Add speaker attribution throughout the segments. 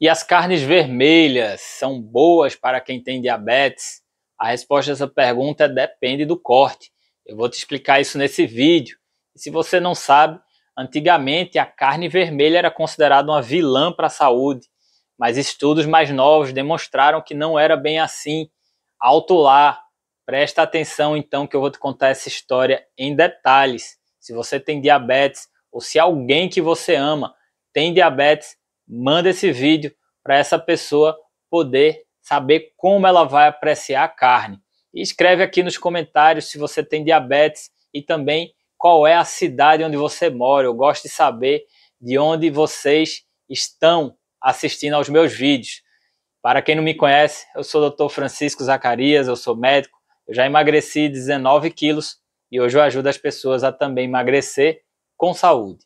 Speaker 1: E as carnes vermelhas são boas para quem tem diabetes? A resposta a essa pergunta depende do corte. Eu vou te explicar isso nesse vídeo. E se você não sabe, antigamente a carne vermelha era considerada uma vilã para a saúde, mas estudos mais novos demonstraram que não era bem assim. Alto lá, presta atenção então que eu vou te contar essa história em detalhes. Se você tem diabetes ou se alguém que você ama tem diabetes, manda esse vídeo para essa pessoa poder saber como ela vai apreciar a carne. E escreve aqui nos comentários se você tem diabetes e também qual é a cidade onde você mora. Eu gosto de saber de onde vocês estão assistindo aos meus vídeos. Para quem não me conhece, eu sou o Dr. Francisco Zacarias, eu sou médico. Eu já emagreci 19 quilos e hoje eu ajudo as pessoas a também emagrecer com saúde.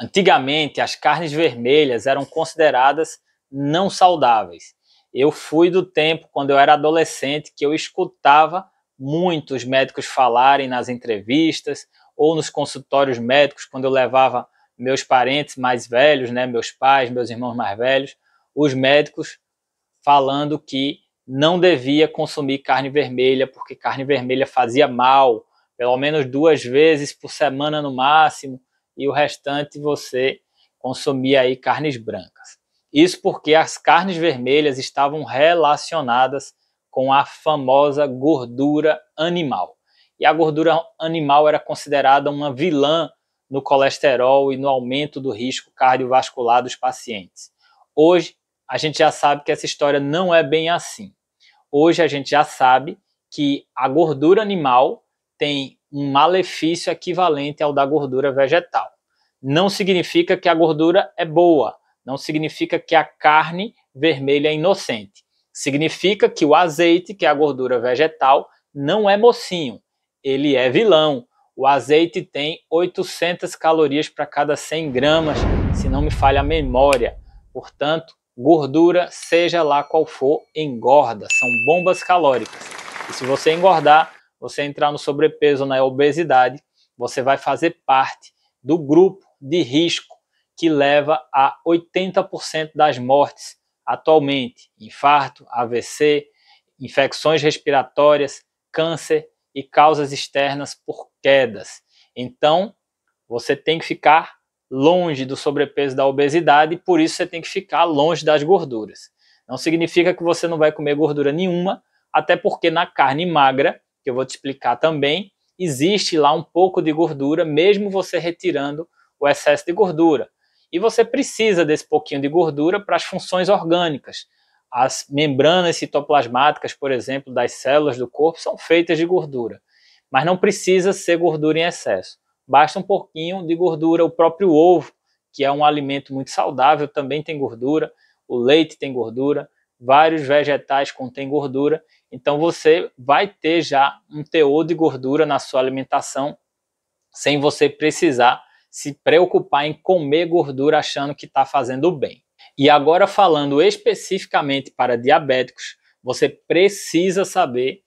Speaker 1: Antigamente, as carnes vermelhas eram consideradas não saudáveis. Eu fui do tempo, quando eu era adolescente, que eu escutava muitos médicos falarem nas entrevistas ou nos consultórios médicos, quando eu levava meus parentes mais velhos, né, meus pais, meus irmãos mais velhos, os médicos falando que não devia consumir carne vermelha, porque carne vermelha fazia mal, pelo menos duas vezes por semana no máximo, e o restante você consumia aí carnes brancas. Isso porque as carnes vermelhas estavam relacionadas com a famosa gordura animal. E a gordura animal era considerada uma vilã no colesterol e no aumento do risco cardiovascular dos pacientes. Hoje, a gente já sabe que essa história não é bem assim. Hoje a gente já sabe que a gordura animal tem um malefício equivalente ao da gordura vegetal. Não significa que a gordura é boa, não significa que a carne vermelha é inocente. Significa que o azeite, que é a gordura vegetal, não é mocinho, ele é vilão. O azeite tem 800 calorias para cada 100 gramas, se não me falha a memória. Portanto, Gordura, seja lá qual for, engorda. São bombas calóricas. E se você engordar, você entrar no sobrepeso, na obesidade, você vai fazer parte do grupo de risco que leva a 80% das mortes atualmente: infarto, AVC, infecções respiratórias, câncer e causas externas por quedas. Então, você tem que ficar longe do sobrepeso da obesidade, e por isso você tem que ficar longe das gorduras. Não significa que você não vai comer gordura nenhuma, até porque na carne magra, que eu vou te explicar também, existe lá um pouco de gordura, mesmo você retirando o excesso de gordura. E você precisa desse pouquinho de gordura para as funções orgânicas. As membranas citoplasmáticas, por exemplo, das células do corpo são feitas de gordura, mas não precisa ser gordura em excesso basta um pouquinho de gordura. O próprio ovo, que é um alimento muito saudável, também tem gordura. O leite tem gordura. Vários vegetais contêm gordura. Então você vai ter já um teor de gordura na sua alimentação sem você precisar se preocupar em comer gordura achando que está fazendo bem. E agora falando especificamente para diabéticos, você precisa saber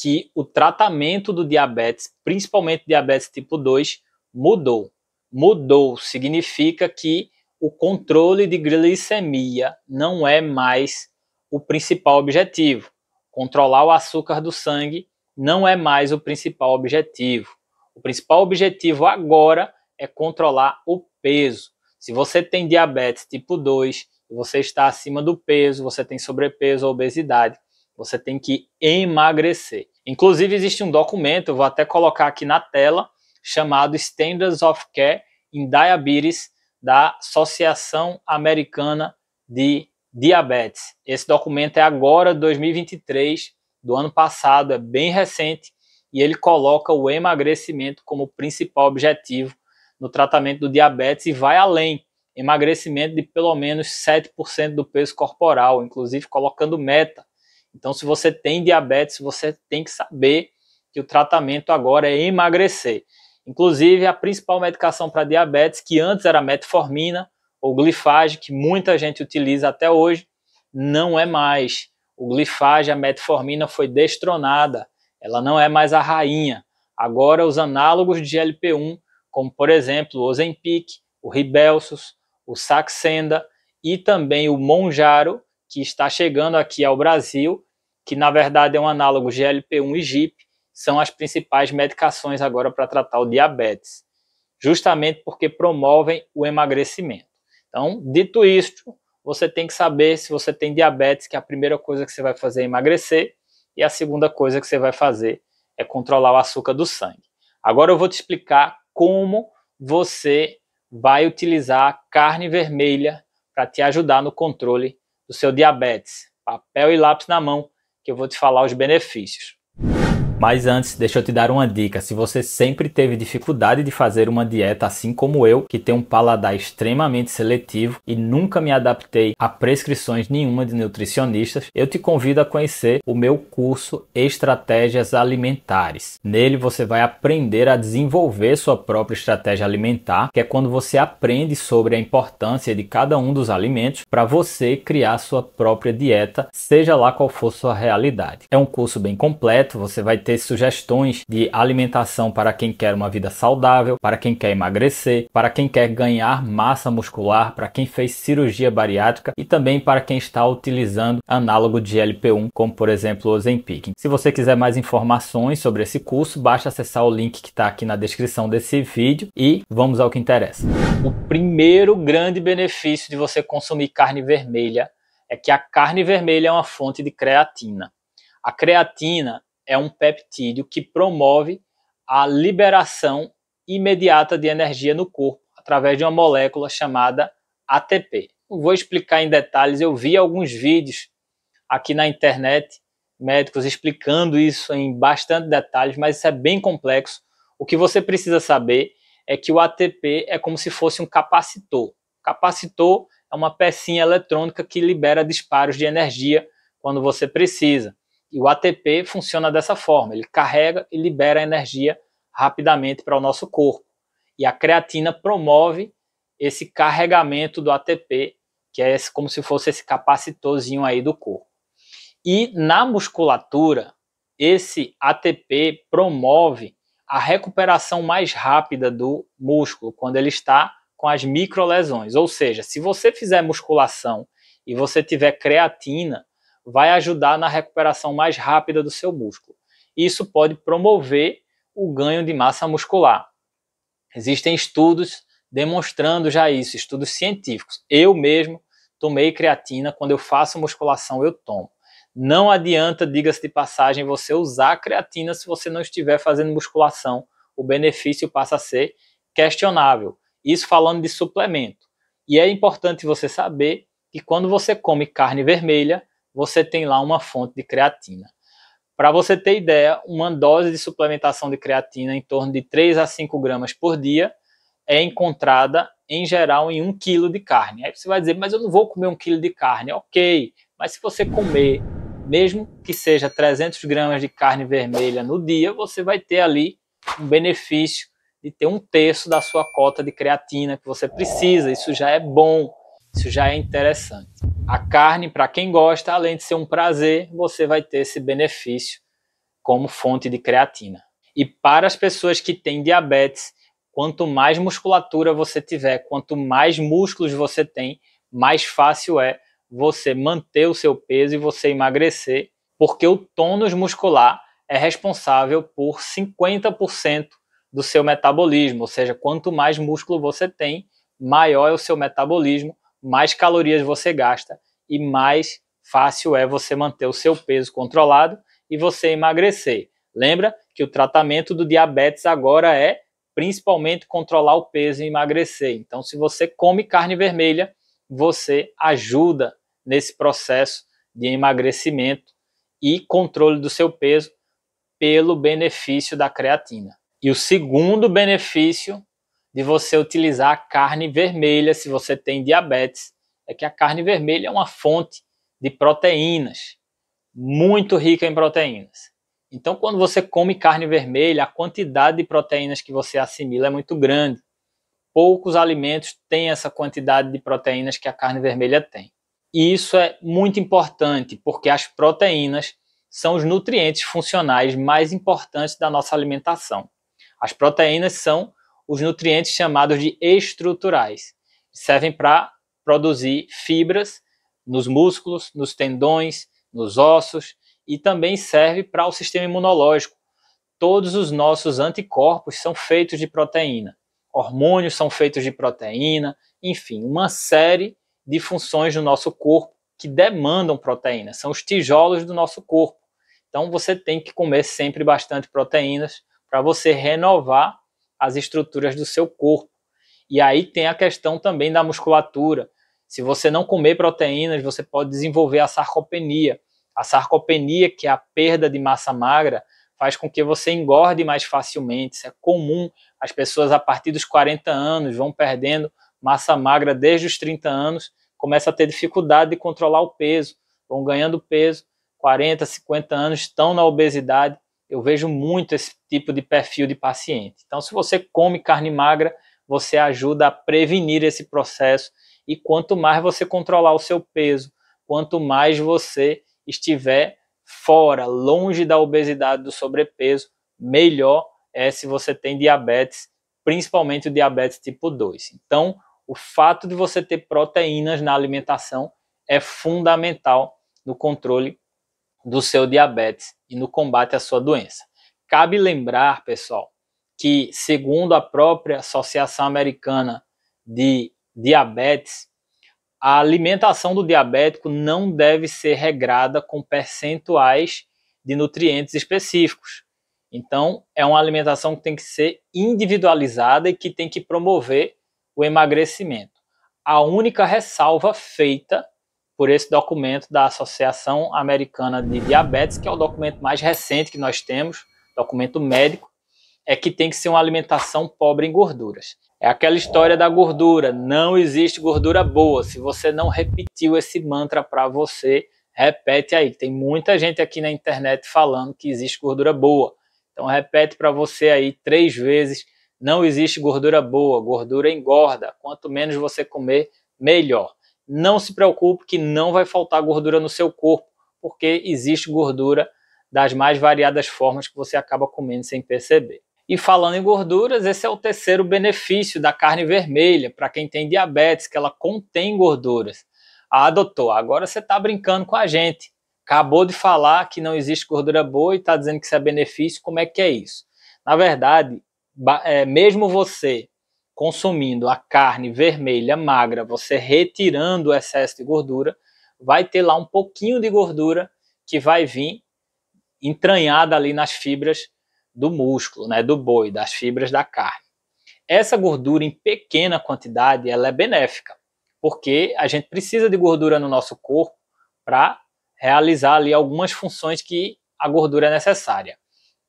Speaker 1: que o tratamento do diabetes, principalmente diabetes tipo 2, mudou. Mudou significa que o controle de glicemia não é mais o principal objetivo. Controlar o açúcar do sangue não é mais o principal objetivo. O principal objetivo agora é controlar o peso. Se você tem diabetes tipo 2, você está acima do peso, você tem sobrepeso ou obesidade, você tem que emagrecer. Inclusive, existe um documento, eu vou até colocar aqui na tela, chamado Standards of Care in Diabetes, da Associação Americana de Diabetes. Esse documento é agora 2023, do ano passado, é bem recente, e ele coloca o emagrecimento como principal objetivo no tratamento do diabetes e vai além emagrecimento de pelo menos 7% do peso corporal, inclusive colocando meta então, se você tem diabetes, você tem que saber que o tratamento agora é emagrecer. Inclusive, a principal medicação para diabetes, que antes era metformina ou glifage, que muita gente utiliza até hoje, não é mais. O glifage, a metformina, foi destronada. Ela não é mais a rainha. Agora, os análogos de GLP-1, como por exemplo o Ozempic, o Ribelsus, o Saxenda e também o Monjaro, que está chegando aqui ao Brasil, que na verdade é um análogo GLP-1 e GIP, são as principais medicações agora para tratar o diabetes, justamente porque promovem o emagrecimento. Então, dito isto, você tem que saber se você tem diabetes, que a primeira coisa que você vai fazer é emagrecer, e a segunda coisa que você vai fazer é controlar o açúcar do sangue. Agora eu vou te explicar como você vai utilizar carne vermelha para te ajudar no controle do seu diabetes. Papel e lápis na mão, que eu vou te falar os benefícios. Mas antes, deixa eu te dar uma dica. Se você sempre teve dificuldade de fazer uma dieta assim como eu, que tem um paladar extremamente seletivo e nunca me adaptei a prescrições nenhuma de nutricionistas, eu te convido a conhecer o meu curso Estratégias Alimentares. Nele você vai aprender a desenvolver sua própria estratégia alimentar, que é quando você aprende sobre a importância de cada um dos alimentos para você criar sua própria dieta, seja lá qual for sua realidade. É um curso bem completo, você vai ter sugestões de alimentação para quem quer uma vida saudável, para quem quer emagrecer, para quem quer ganhar massa muscular, para quem fez cirurgia bariátrica e também para quem está utilizando análogo de GLP-1, como por exemplo o Ozempic. Se você quiser mais informações sobre esse curso, basta acessar o link que está aqui na descrição desse vídeo e vamos ao que interessa. O primeiro grande benefício de você consumir carne vermelha é que a carne vermelha é uma fonte de creatina. A creatina é um peptídeo que promove a liberação imediata de energia no corpo através de uma molécula chamada ATP. Não vou explicar em detalhes, eu vi alguns vídeos aqui na internet, médicos explicando isso em bastante detalhes, mas isso é bem complexo. O que você precisa saber é que o ATP é como se fosse um capacitor. Capacitor é uma pecinha eletrônica que libera disparos de energia quando você precisa. E o ATP funciona dessa forma: ele carrega e libera energia rapidamente para o nosso corpo. E a creatina promove esse carregamento do ATP, que é esse, como se fosse esse capacitorzinho aí do corpo. E na musculatura, esse ATP promove a recuperação mais rápida do músculo quando ele está com as microlesões. Ou seja, se você fizer musculação e você tiver creatina, vai ajudar na recuperação mais rápida do seu músculo. Isso pode promover o ganho de massa muscular. Existem estudos demonstrando já isso, estudos científicos. Eu mesmo tomei creatina, quando eu faço musculação, eu tomo. Não adianta, diga-se de passagem, você usar creatina se você não estiver fazendo musculação. O benefício passa a ser questionável. Isso falando de suplemento. E é importante você saber que quando você come carne vermelha, você tem lá uma fonte de creatina. Para você ter ideia, uma dose de suplementação de creatina em torno de 3 a 5 gramas por dia é encontrada em geral em 1 quilo de carne. Aí você vai dizer, mas eu não vou comer 1 quilo de carne. Ok, mas se você comer, mesmo que seja 300 gramas de carne vermelha no dia, você vai ter ali um benefício de ter um terço da sua cota de creatina que você precisa. Isso já é bom. Isso já é interessante. A carne, para quem gosta, além de ser um prazer, você vai ter esse benefício como fonte de creatina. E para as pessoas que têm diabetes, quanto mais musculatura você tiver, quanto mais músculos você tem, mais fácil é você manter o seu peso e você emagrecer, porque o tônus muscular é responsável por 50% do seu metabolismo, ou seja, quanto mais músculo você tem, maior é o seu metabolismo mais calorias você gasta e mais fácil é você manter o seu peso controlado e você emagrecer. Lembra que o tratamento do diabetes agora é principalmente controlar o peso e emagrecer. Então, se você come carne vermelha, você ajuda nesse processo de emagrecimento e controle do seu peso pelo benefício da creatina. E o segundo benefício de você utilizar carne vermelha se você tem diabetes, é que a carne vermelha é uma fonte de proteínas, muito rica em proteínas. Então, quando você come carne vermelha, a quantidade de proteínas que você assimila é muito grande. Poucos alimentos têm essa quantidade de proteínas que a carne vermelha tem. E isso é muito importante, porque as proteínas são os nutrientes funcionais mais importantes da nossa alimentação. As proteínas são os nutrientes chamados de estruturais. Servem para produzir fibras nos músculos, nos tendões, nos ossos e também serve para o sistema imunológico. Todos os nossos anticorpos são feitos de proteína, hormônios são feitos de proteína, enfim, uma série de funções do nosso corpo que demandam proteína, são os tijolos do nosso corpo. Então você tem que comer sempre bastante proteínas para você renovar as estruturas do seu corpo. E aí tem a questão também da musculatura. Se você não comer proteínas, você pode desenvolver a sarcopenia. A sarcopenia, que é a perda de massa magra, faz com que você engorde mais facilmente. Isso é comum. As pessoas, a partir dos 40 anos, vão perdendo massa magra desde os 30 anos, começa a ter dificuldade de controlar o peso, vão ganhando peso. 40, 50 anos estão na obesidade eu vejo muito esse tipo de perfil de paciente. Então, se você come carne magra, você ajuda a prevenir esse processo. E quanto mais você controlar o seu peso, quanto mais você estiver fora, longe da obesidade, do sobrepeso, melhor é se você tem diabetes, principalmente o diabetes tipo 2. Então, o fato de você ter proteínas na alimentação é fundamental no controle do seu diabetes e no combate à sua doença. Cabe lembrar, pessoal, que segundo a própria Associação Americana de Diabetes, a alimentação do diabético não deve ser regrada com percentuais de nutrientes específicos. Então, é uma alimentação que tem que ser individualizada e que tem que promover o emagrecimento. A única ressalva feita por esse documento da Associação Americana de Diabetes, que é o documento mais recente que nós temos, documento médico, é que tem que ser uma alimentação pobre em gorduras. É aquela história da gordura, não existe gordura boa. Se você não repetiu esse mantra para você, repete aí. Tem muita gente aqui na internet falando que existe gordura boa. Então repete para você aí três vezes. Não existe gordura boa, gordura engorda. Quanto menos você comer, melhor não se preocupe que não vai faltar gordura no seu corpo, porque existe gordura das mais variadas formas que você acaba comendo sem perceber. E falando em gorduras, esse é o terceiro benefício da carne vermelha para quem tem diabetes, que ela contém gorduras. Ah, doutor, agora você está brincando com a gente. Acabou de falar que não existe gordura boa e está dizendo que isso é benefício. Como é que é isso? Na verdade, é, mesmo você consumindo a carne vermelha magra, você retirando o excesso de gordura, vai ter lá um pouquinho de gordura que vai vir entranhada ali nas fibras do músculo, né, do boi, das fibras da carne. Essa gordura em pequena quantidade, ela é benéfica, porque a gente precisa de gordura no nosso corpo para realizar ali algumas funções que a gordura é necessária.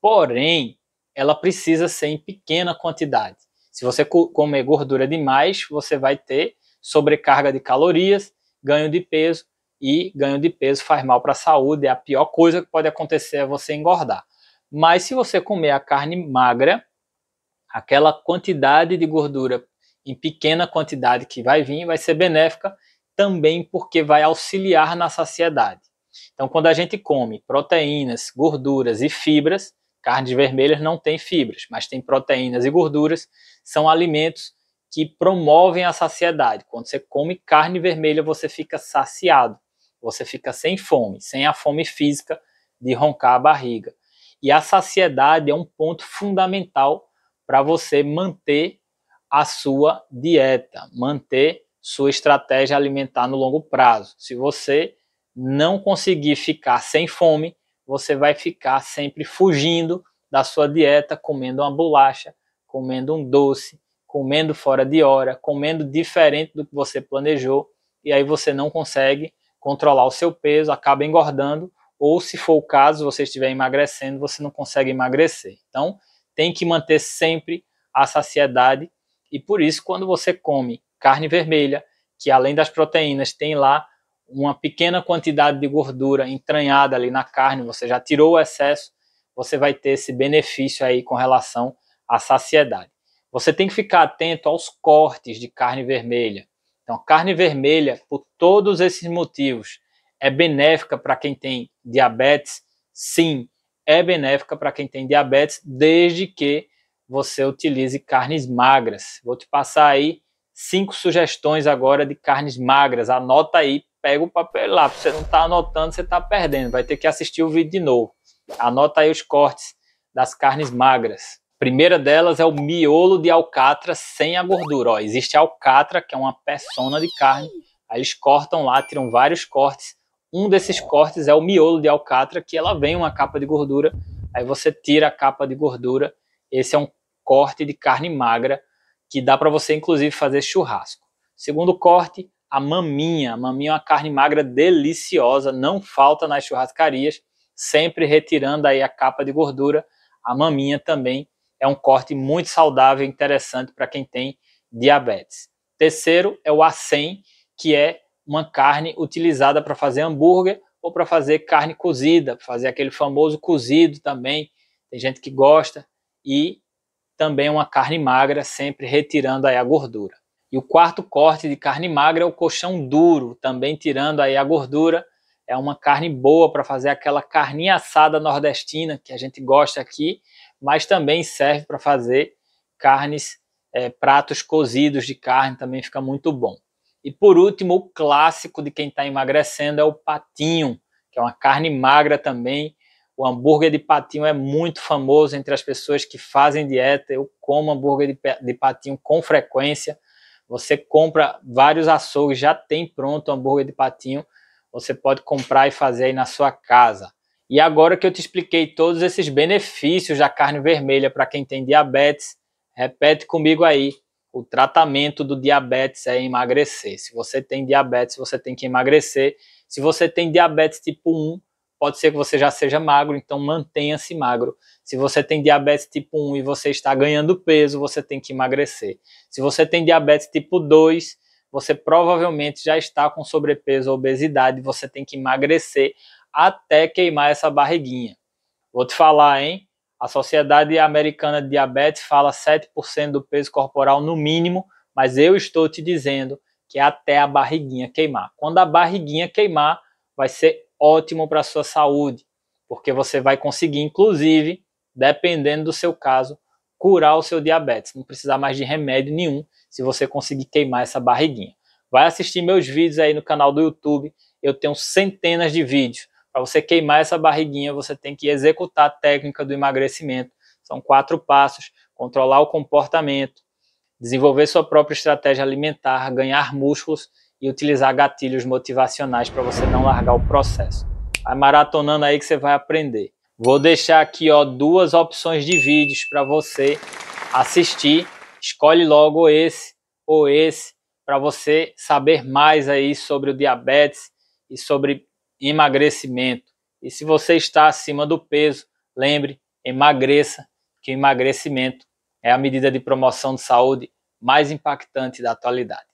Speaker 1: Porém, ela precisa ser em pequena quantidade. Se você comer gordura demais, você vai ter sobrecarga de calorias, ganho de peso e ganho de peso faz mal para a saúde, é a pior coisa que pode acontecer é você engordar. Mas se você comer a carne magra, aquela quantidade de gordura em pequena quantidade que vai vir vai ser benéfica também porque vai auxiliar na saciedade. Então, quando a gente come proteínas, gorduras e fibras, Carnes vermelhas não têm fibras, mas têm proteínas e gorduras. São alimentos que promovem a saciedade. Quando você come carne vermelha, você fica saciado, você fica sem fome, sem a fome física de roncar a barriga. E a saciedade é um ponto fundamental para você manter a sua dieta, manter sua estratégia alimentar no longo prazo. Se você não conseguir ficar sem fome, você vai ficar sempre fugindo da sua dieta, comendo uma bolacha, comendo um doce, comendo fora de hora, comendo diferente do que você planejou, e aí você não consegue controlar o seu peso, acaba engordando, ou se for o caso, você estiver emagrecendo, você não consegue emagrecer. Então, tem que manter sempre a saciedade, e por isso, quando você come carne vermelha, que além das proteínas tem lá uma pequena quantidade de gordura entranhada ali na carne, você já tirou o excesso, você vai ter esse benefício aí com relação à saciedade. Você tem que ficar atento aos cortes de carne vermelha. Então, carne vermelha, por todos esses motivos, é benéfica para quem tem diabetes? Sim, é benéfica para quem tem diabetes, desde que você utilize carnes magras. Vou te passar aí cinco sugestões agora de carnes magras. Anota aí pega o papel lá. Você não está anotando, você está perdendo. Vai ter que assistir o vídeo de novo. Anota aí os cortes das carnes magras. primeira delas é o miolo de alcatra sem a gordura. Ó, existe alcatra, que é uma persona de carne. Aí eles cortam lá, tiram vários cortes. Um desses cortes é o miolo de alcatra, que ela vem uma capa de gordura. Aí você tira a capa de gordura. Esse é um corte de carne magra que dá para você inclusive fazer churrasco. Segundo corte, a maminha. A maminha é uma carne magra deliciosa, não falta nas churrascarias, sempre retirando aí a capa de gordura. A maminha também é um corte muito saudável e interessante para quem tem diabetes. Terceiro é o acém, que é uma carne utilizada para fazer hambúrguer ou para fazer carne cozida, fazer aquele famoso cozido também. Tem gente que gosta e também é uma carne magra, sempre retirando aí a gordura. E o quarto corte de carne magra é o colchão duro, também tirando aí a gordura. É uma carne boa para fazer aquela carninha assada nordestina que a gente gosta aqui, mas também serve para fazer carnes, é, pratos cozidos de carne, também fica muito bom. E por último, o clássico de quem está emagrecendo é o patinho, que é uma carne magra também. O hambúrguer de patinho é muito famoso entre as pessoas que fazem dieta. Eu como hambúrguer de patinho com frequência você compra vários açougues, já tem pronto hambúrguer de patinho, você pode comprar e fazer aí na sua casa. E agora que eu te expliquei todos esses benefícios da carne vermelha para quem tem diabetes, repete comigo aí. O tratamento do diabetes é emagrecer. Se você tem diabetes, você tem que emagrecer. Se você tem diabetes tipo 1, pode ser que você já seja magro, então mantenha-se magro. Se você tem diabetes tipo 1 e você está ganhando peso, você tem que emagrecer. Se você tem diabetes tipo 2, você provavelmente já está com sobrepeso ou obesidade, você tem que emagrecer até queimar essa barriguinha. Vou te falar, hein? A Sociedade Americana de Diabetes fala 7% do peso corporal no mínimo, mas eu estou te dizendo que é até a barriguinha queimar. Quando a barriguinha queimar, vai ser ótimo para a sua saúde, porque você vai conseguir, inclusive, dependendo do seu caso, curar o seu diabetes, não precisar mais de remédio nenhum se você conseguir queimar essa barriguinha. Vai assistir meus vídeos aí no canal do YouTube, eu tenho centenas de vídeos. Para você queimar essa barriguinha, você tem que executar a técnica do emagrecimento. São quatro passos: controlar o comportamento, desenvolver sua própria estratégia alimentar, ganhar músculos e utilizar gatilhos motivacionais para você não largar o processo. Vai maratonando aí que você vai aprender. Vou deixar aqui ó, duas opções de vídeos para você assistir. Escolhe logo esse ou esse para você saber mais aí sobre o diabetes e sobre emagrecimento. E se você está acima do peso, lembre, emagreça, que emagrecimento é a medida de promoção de saúde mais impactante da atualidade.